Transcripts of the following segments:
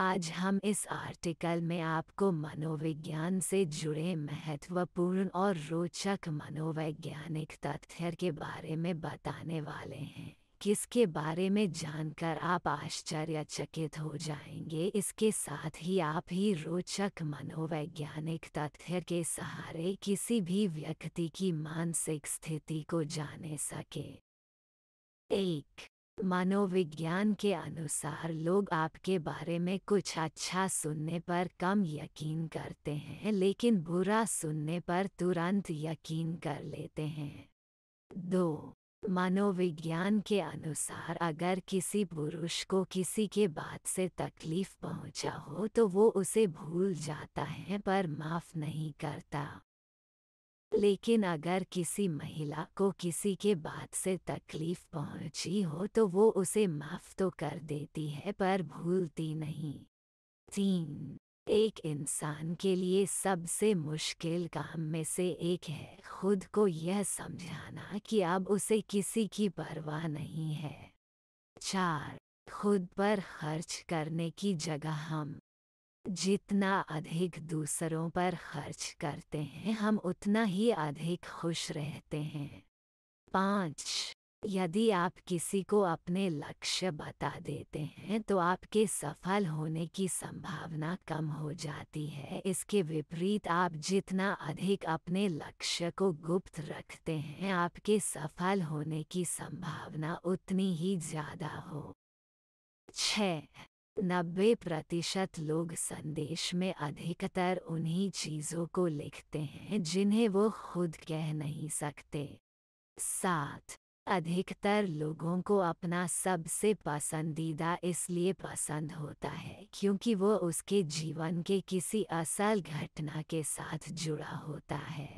आज हम इस आर्टिकल में आपको मनोविज्ञान से जुड़े महत्वपूर्ण और रोचक मनोवैज्ञानिक तथ्य के बारे में बताने वाले हैं किसके बारे में जानकर आप आश्चर्यचकित हो जाएंगे इसके साथ ही आप ही रोचक मनोवैज्ञानिक तथ्य के सहारे किसी भी व्यक्ति की मानसिक स्थिति को जाने सके एक मनोविज्ञान के अनुसार लोग आपके बारे में कुछ अच्छा सुनने पर कम यकीन करते हैं लेकिन बुरा सुनने पर तुरंत यकीन कर लेते हैं दो मनोविज्ञान के अनुसार अगर किसी पुरुष को किसी के बात से तकलीफ पहुंचा हो तो वो उसे भूल जाता है पर माफ नहीं करता लेकिन अगर किसी महिला को किसी के बात से तकलीफ पहुंची हो तो वो उसे माफ तो कर देती है पर भूलती नहीं तीन एक इंसान के लिए सबसे मुश्किल काम में से एक है खुद को यह समझाना कि अब उसे किसी की परवाह नहीं है चार खुद पर खर्च करने की जगह हम जितना अधिक दूसरों पर खर्च करते हैं हम उतना ही अधिक खुश रहते हैं पाँच यदि आप किसी को अपने लक्ष्य बता देते हैं तो आपके सफल होने की संभावना कम हो जाती है इसके विपरीत आप जितना अधिक अपने लक्ष्य को गुप्त रखते हैं आपके सफल होने की संभावना उतनी ही ज़्यादा हो छ नब्बे प्रतिशत लोग संदेश में अधिकतर उन्हीं चीज़ों को लिखते हैं जिन्हें वो खुद कह नहीं सकते साथ अधिकतर लोगों को अपना सबसे पसंदीदा इसलिए पसंद होता है क्योंकि वो उसके जीवन के किसी असल घटना के साथ जुड़ा होता है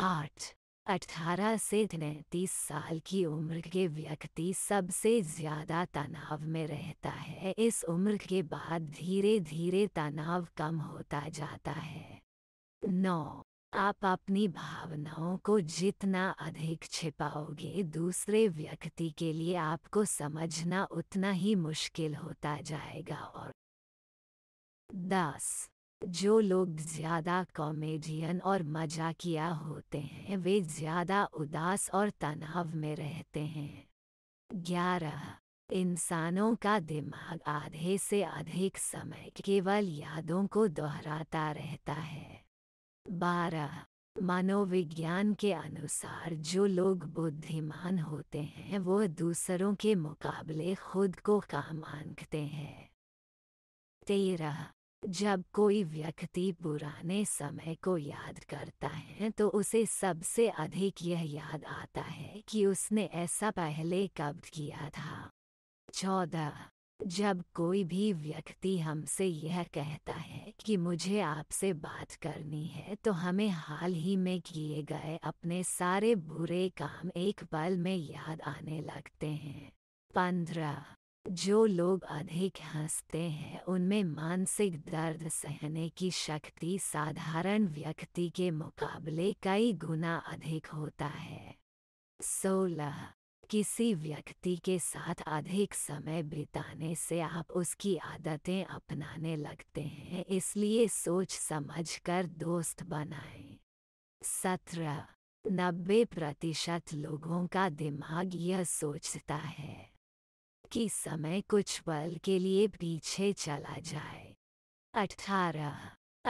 आठ अठारह से तैतीस साल की उम्र के व्यक्ति सबसे ज्यादा तनाव में रहता है इस उम्र के बाद धीरे धीरे तनाव कम होता जाता है नौ आप अपनी भावनाओं को जितना अधिक छिपाओगे दूसरे व्यक्ति के लिए आपको समझना उतना ही मुश्किल होता जाएगा और दस जो लोग ज्यादा कॉमेडियन और मजाकिया होते हैं वे ज्यादा उदास और तनाव में रहते हैं ग्यारह इंसानों का दिमाग आधे से अधिक समय केवल यादों को दोहराता रहता है बारह मनोविज्ञान के अनुसार जो लोग बुद्धिमान होते हैं वो दूसरों के मुकाबले खुद को काम आंकते हैं तेरह जब कोई व्यक्ति पुराने समय को याद करता है तो उसे सबसे अधिक यह याद आता है कि उसने ऐसा पहले कब किया था चौदह जब कोई भी व्यक्ति हमसे यह कहता है कि मुझे आपसे बात करनी है तो हमें हाल ही में किए गए अपने सारे बुरे काम एक पल में याद आने लगते हैं पंद्रह जो लोग अधिक हंसते हैं उनमें मानसिक दर्द सहने की शक्ति साधारण व्यक्ति के मुकाबले कई गुना अधिक होता है सोलह किसी व्यक्ति के साथ अधिक समय बिताने से आप उसकी आदतें अपनाने लगते हैं इसलिए सोच समझ कर दोस्त बनाए सत्रह नब्बे प्रतिशत लोगों का दिमाग यह सोचता है कि समय कुछ पल के लिए पीछे चला जाए अठारह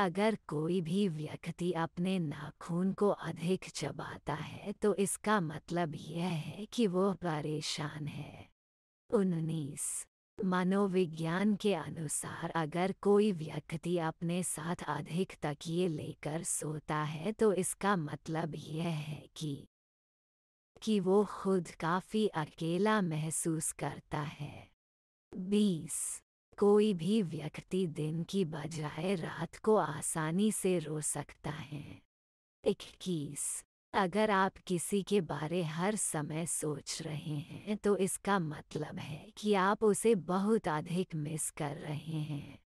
अगर कोई भी व्यक्ति अपने नाखून को अधिक चबाता है तो इसका मतलब यह है कि वो परेशान है उन्नीस मनोविज्ञान के अनुसार अगर कोई व्यक्ति अपने साथ अधिक तकिए लेकर सोता है तो इसका मतलब यह है कि कि वो खुद काफ़ी अकेला महसूस करता है बीस कोई भी व्यक्ति दिन की बजाय रात को आसानी से रो सकता है इक्कीस अगर आप किसी के बारे हर समय सोच रहे हैं तो इसका मतलब है कि आप उसे बहुत अधिक मिस कर रहे हैं